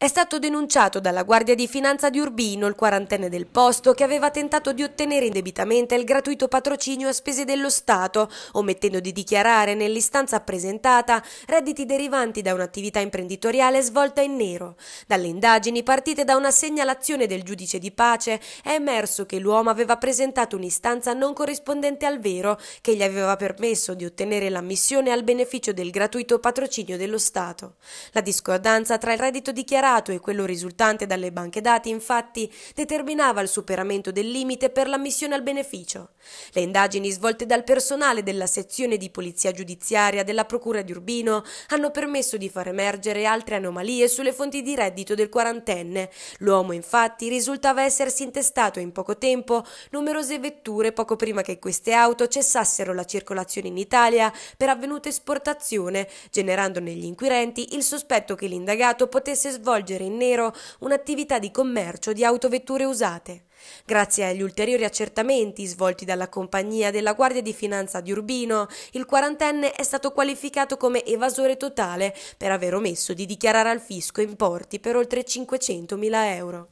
È stato denunciato dalla Guardia di Finanza di Urbino, il quarantenne del posto, che aveva tentato di ottenere indebitamente il gratuito patrocinio a spese dello Stato, omettendo di dichiarare nell'istanza presentata redditi derivanti da un'attività imprenditoriale svolta in nero. Dalle indagini partite da una segnalazione del giudice di pace è emerso che l'uomo aveva presentato un'istanza non corrispondente al vero, che gli aveva permesso di ottenere l'ammissione al beneficio del gratuito patrocinio dello Stato. La discordanza tra il reddito dichiarato dichiarato e quello risultante dalle banche dati, infatti, determinava il superamento del limite per l'ammissione al beneficio. Le indagini svolte dal personale della sezione di polizia giudiziaria della Procura di Urbino hanno permesso di far emergere altre anomalie sulle fonti di reddito del quarantenne. L'uomo, infatti, risultava essersi intestato in poco tempo numerose vetture poco prima che queste auto cessassero la circolazione in Italia per avvenuta esportazione, generando negli inquirenti il sospetto che l'indagato potesse svolgere svolgere in nero un'attività di commercio di autovetture usate. Grazie agli ulteriori accertamenti svolti dalla compagnia della Guardia di Finanza di Urbino, il quarantenne è stato qualificato come evasore totale per aver omesso di dichiarare al fisco importi per oltre 500.000 euro.